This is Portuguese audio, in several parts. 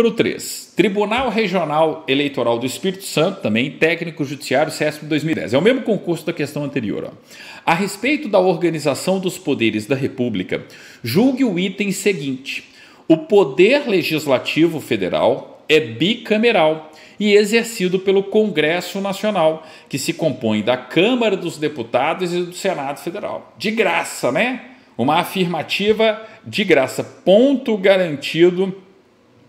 Número 3. Tribunal Regional Eleitoral do Espírito Santo, também técnico judiciário CESP 2010. É o mesmo concurso da questão anterior. Ó. A respeito da organização dos poderes da República, julgue o item seguinte: o poder legislativo federal é bicameral e exercido pelo Congresso Nacional, que se compõe da Câmara dos Deputados e do Senado Federal. De graça, né? Uma afirmativa de graça. Ponto garantido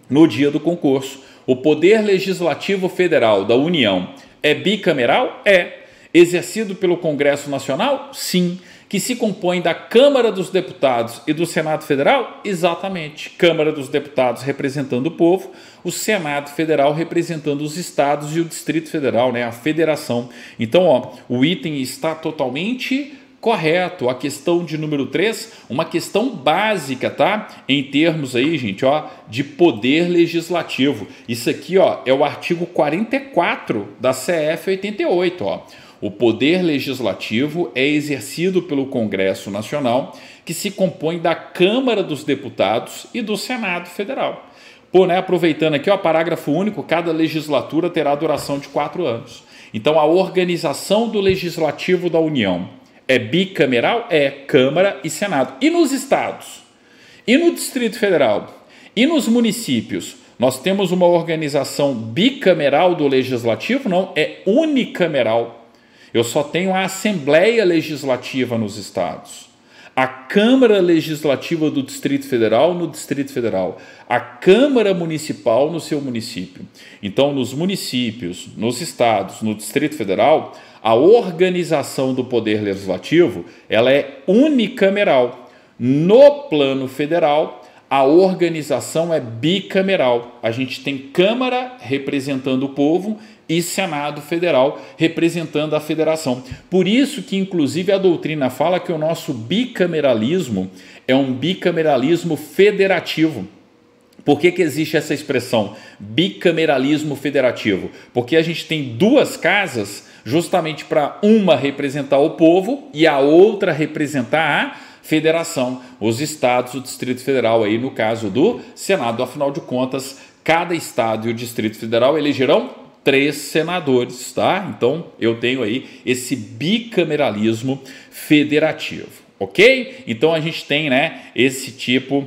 no dia do concurso. O Poder Legislativo Federal da União é bicameral? É. Exercido pelo Congresso Nacional? Sim. Que se compõe da Câmara dos Deputados e do Senado Federal? Exatamente. Câmara dos Deputados representando o povo, o Senado Federal representando os estados e o Distrito Federal, né, a federação. Então, ó, o item está totalmente correto. A questão de número 3, uma questão básica, tá? Em termos aí, gente, ó, de poder legislativo. Isso aqui, ó, é o artigo 44 da CF 88, ó. O poder legislativo é exercido pelo Congresso Nacional, que se compõe da Câmara dos Deputados e do Senado Federal. Pô, né, aproveitando aqui, ó, parágrafo único, cada legislatura terá duração de quatro anos. Então, a organização do Legislativo da União é bicameral? É Câmara e Senado. E nos estados? E no Distrito Federal? E nos municípios? Nós temos uma organização bicameral do legislativo? Não, é unicameral. Eu só tenho a Assembleia Legislativa nos estados a Câmara Legislativa do Distrito Federal no Distrito Federal, a Câmara Municipal no seu município. Então, nos municípios, nos estados, no Distrito Federal, a organização do poder legislativo, ela é unicameral. No plano federal, a organização é bicameral. A gente tem Câmara representando o povo e Senado Federal representando a federação. Por isso que inclusive a doutrina fala que o nosso bicameralismo é um bicameralismo federativo. Por que, que existe essa expressão bicameralismo federativo? Porque a gente tem duas casas justamente para uma representar o povo e a outra representar a federação, os estados, o Distrito Federal, aí no caso do Senado. Afinal de contas, cada estado e o Distrito Federal elegerão três senadores, tá? Então eu tenho aí esse bicameralismo federativo, ok? Então a gente tem, né, esse tipo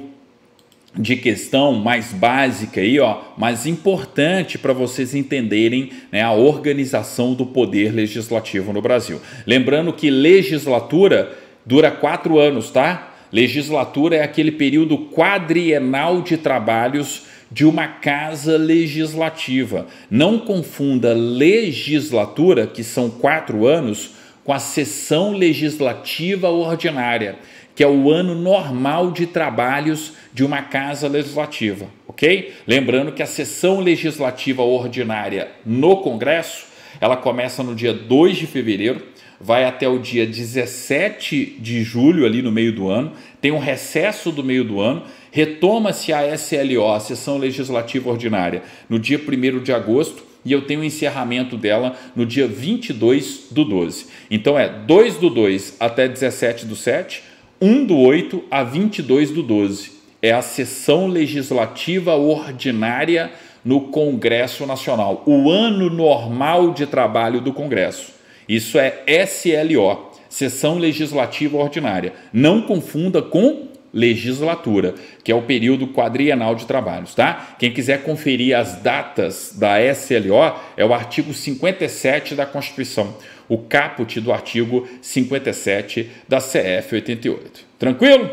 de questão mais básica aí, ó, mas importante para vocês entenderem né, a organização do poder legislativo no Brasil. Lembrando que legislatura dura quatro anos, tá? Legislatura é aquele período quadrienal de trabalhos de uma casa legislativa. Não confunda legislatura, que são quatro anos, com a sessão legislativa ordinária, que é o ano normal de trabalhos de uma casa legislativa, ok? Lembrando que a sessão legislativa ordinária no Congresso ela começa no dia 2 de fevereiro vai até o dia 17 de julho, ali no meio do ano, tem um recesso do meio do ano, retoma-se a SLO, a sessão legislativa ordinária, no dia 1 de agosto, e eu tenho o encerramento dela no dia 22 do 12. Então é 2 do 2 até 17 do 7, 1 do 8 a 22 do 12. É a sessão legislativa ordinária no Congresso Nacional, o ano normal de trabalho do Congresso. Isso é SLO, Sessão Legislativa Ordinária. Não confunda com legislatura, que é o período quadrienal de trabalhos, tá? Quem quiser conferir as datas da SLO é o artigo 57 da Constituição, o caput do artigo 57 da CF 88. Tranquilo?